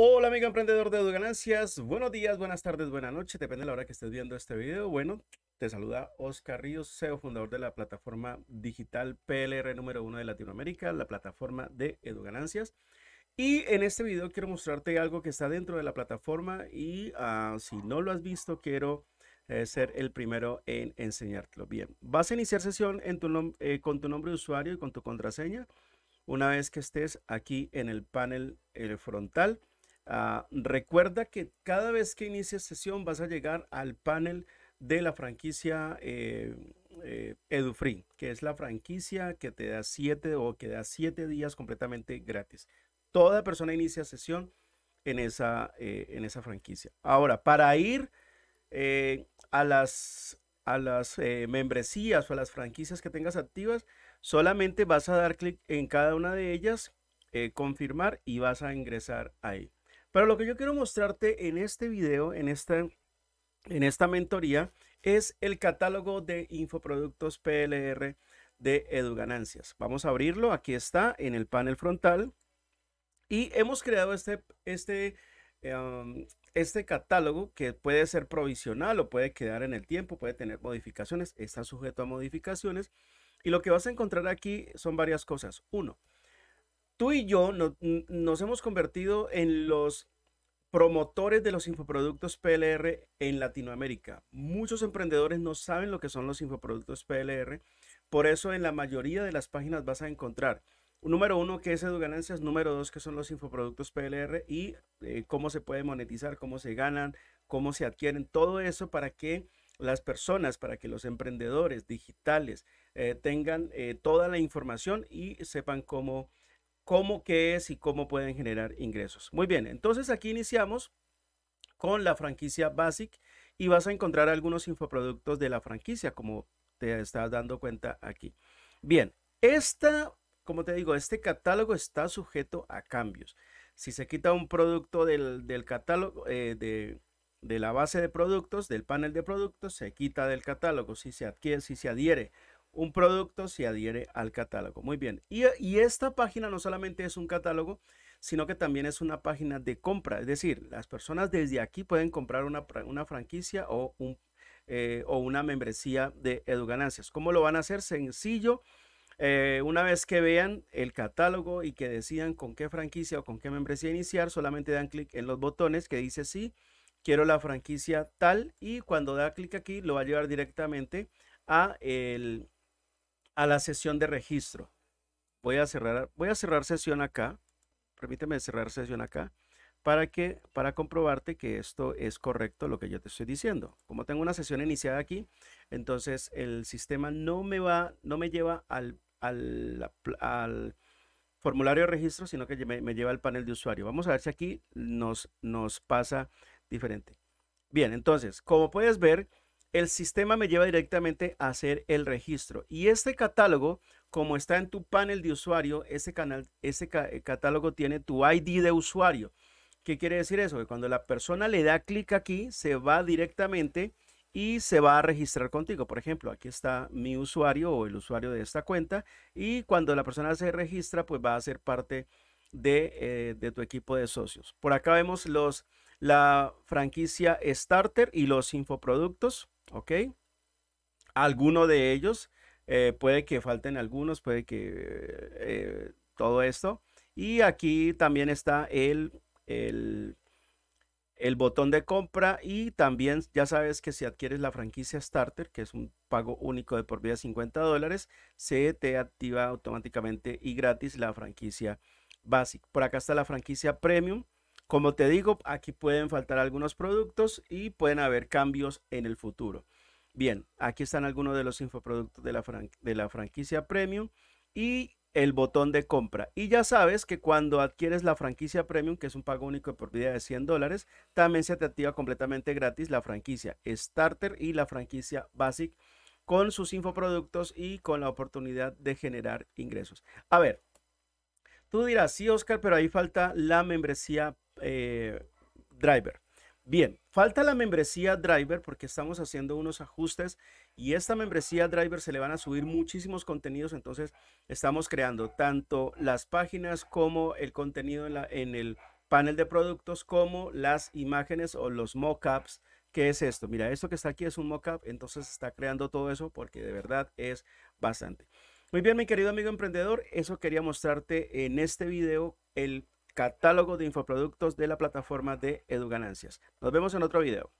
Hola amigo emprendedor de EduGanancias. buenos días, buenas tardes, buenas noches, depende de la hora que estés viendo este video. Bueno, te saluda Oscar Ríos, CEO fundador de la plataforma digital PLR número uno de Latinoamérica, la plataforma de Eduganancias. Y en este video quiero mostrarte algo que está dentro de la plataforma y ah, si no lo has visto, quiero eh, ser el primero en enseñártelo. Bien, vas a iniciar sesión en tu eh, con tu nombre de usuario y con tu contraseña una vez que estés aquí en el panel eh, frontal. Ah, recuerda que cada vez que inicies sesión vas a llegar al panel de la franquicia eh, eh, EduFree, que es la franquicia que te da siete o que da siete días completamente gratis. Toda persona inicia sesión en esa, eh, en esa franquicia. Ahora, para ir a las, a las membresías o a las franquicias que tengas activas, solamente vas a dar clic en cada una de ellas, confirmar y vas a ingresar ahí. Pero lo que yo quiero mostrarte en este video, en esta, en esta mentoría, es el catálogo de infoproductos PLR de EduGanancias. Vamos a abrirlo. Aquí está en el panel frontal. Y hemos creado este, este, em, este catálogo que puede ser provisional o puede quedar en el tiempo, puede tener modificaciones, está sujeto a modificaciones. Y lo que vas a encontrar aquí son varias cosas. Uno, tú y yo nos hemos convertido en los promotores de los infoproductos PLR en Latinoamérica. Muchos emprendedores no saben lo que son los infoproductos PLR, por eso en la mayoría de las páginas vas a encontrar número uno, que es EduGanancias, número dos, que son los infoproductos PLR y eh, cómo se puede monetizar, cómo se ganan, cómo se adquieren, todo eso para que las personas, para que los emprendedores digitales eh, tengan eh, toda la información y sepan cómo cómo qué es y cómo pueden generar ingresos. Muy bien, entonces aquí iniciamos con la franquicia Basic y vas a encontrar algunos infoproductos de la franquicia, como te estás dando cuenta aquí. Bien, esta, como te digo, este catálogo está sujeto a cambios. Si se quita un producto del, catálogo, eh, de, de la base de productos, del panel de productos, se quita del catálogo. Si se adquiere, si se adhiere un producto se adhiere al catálogo. Muy bien. Y, esta página no solamente es un catálogo, sino que también es una página de compra. Es decir, las personas desde aquí pueden comprar una, franquicia eh, o, una membresía de Eduganancias. ¿Cómo lo van a hacer? Sencillo. Eh, una vez que vean el catálogo y que decidan con qué franquicia o con qué membresía iniciar, solamente dan clic en los botones que dice sí, quiero la franquicia tal y cuando da clic aquí lo va a llevar directamente a el, a la sesión de registro. Voy a cerrar, voy a cerrar sesión acá. Permíteme cerrar sesión acá para que para comprobarte que esto es correcto lo que yo te estoy diciendo. Como tengo una sesión iniciada aquí, entonces el sistema no me va, no me lleva al, al, formulario de registro, sino que me, me, lleva al panel de usuario. Vamos a ver si aquí nos, nos pasa diferente. Bien, entonces, como puedes ver, el sistema me lleva directamente a hacer el registro. Y este catálogo, como está en tu panel de usuario, ese, canal, ese eh, catálogo tiene tu ID de usuario. ¿Qué quiere decir eso? Que cuando la persona le da clic aquí, se va directamente y se va a registrar contigo. Por ejemplo, aquí está mi usuario o el usuario de esta cuenta y cuando la persona se registra, pues va a ser parte de eh, tu equipo de socios. Por acá vemos los la franquicia Starter y los infoproductos, ¿ok? Alguno de ellos, eh, puede que falten algunos, puede que eh, todo esto. Y aquí también está el, el, botón de compra y también ya sabes que si adquieres la franquicia Starter, que es un pago único de por vida 50 dólares, se te activa automáticamente y gratis la franquicia Basic. Por acá está la franquicia Premium como te digo, aquí pueden faltar algunos productos y pueden haber cambios en el futuro. Bien, aquí están algunos de los infoproductos de la, de la franquicia Premium y el botón de compra. Y ya sabes que cuando adquieres la franquicia Premium, que es un pago único por vida de 100 dólares, también se te activa completamente gratis la franquicia Starter y la franquicia Basic con sus infoproductos y con la oportunidad de generar ingresos. A ver, tú dirás, sí, Oscar, pero ahí falta la membresía eh, driver. Bien, falta la membresía Driver porque estamos haciendo unos ajustes y esta membresía Driver se le van a subir muchísimos contenidos, entonces estamos creando tanto las páginas como el contenido en, el panel de productos como las imágenes o los mockups. ¿Qué es esto? Mira, esto que está aquí es un mockup, entonces está creando todo eso porque de verdad es bastante. Muy bien, mi querido amigo emprendedor, eso quería mostrarte en este video, el catálogo de infoproductos de la plataforma de EduGanancias. Nos vemos en otro video.